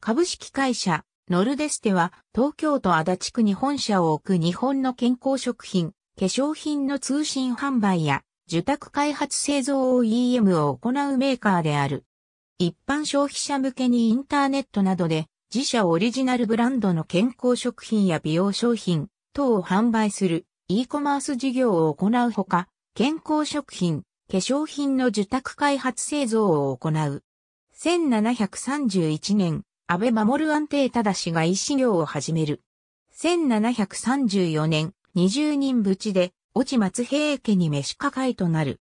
株式会社、ノルデステは、東京都足立区に本社を置く日本の健康食品、化粧品の通信販売や、受託開発製造 OEM を行うメーカーである。一般消費者向けにインターネットなどで、自社オリジナルブランドの健康食品や美容商品等を販売する e コマース事業を行うほか、健康食品、化粧品の受託開発製造を行う。1731年、安倍守安定忠が医師業を始める。1734年、20人ぶちで、落ち松平家に召し抱えとなる。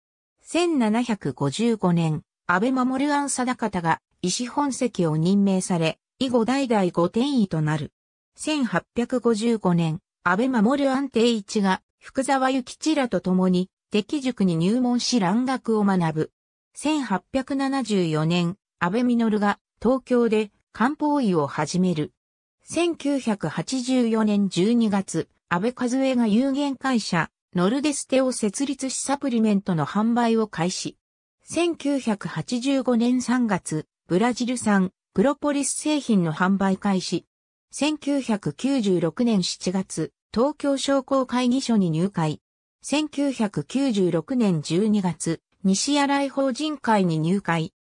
1755年、安倍守安定方が医師本籍を任命され、以後代々御天医となる。1855年、安倍守安定一が福沢諭吉らと共に、敵塾に入門し蘭学を学ぶ。1874年、安倍実が東京で漢方医を始める。1984年12月、安倍和恵が有限会社、ノルデステを設立しサプリメントの販売を開始。1985年3月、ブラジル産プロポリス製品の販売開始。1996年7月、東京商工会議所に入会。1996年12月、西新井法人会に入会。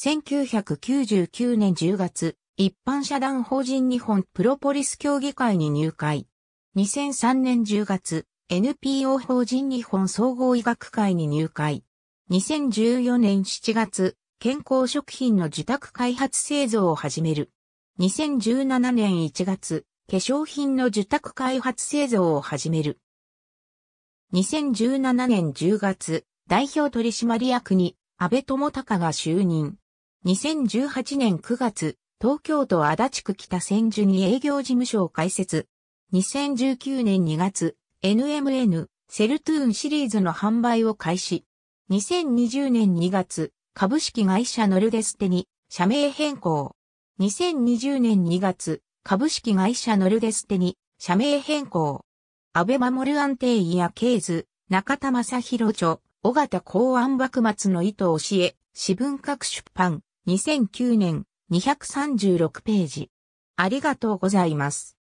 1999年10月、一般社団法人日本プロポリス協議会に入会。2003年10月、NPO 法人日本総合医学会に入会。2014年7月、健康食品の自宅開発製造を始める。2017年1月、化粧品の受託開発製造を始める。2017年10月、代表取締役に安倍智隆が就任。2018年9月、東京都足立区北千住に営業事務所を開設。2019年2月、NMN、セルトゥーンシリーズの販売を開始。2020年2月、株式会社ノルデステに社名変更。2020年2月、株式会社ノルデステに社名変更。安倍守安定医やケーズ、中田正宏著、尾形公安幕末の意図教え、私文各出版、2009年、236ページ。ありがとうございます。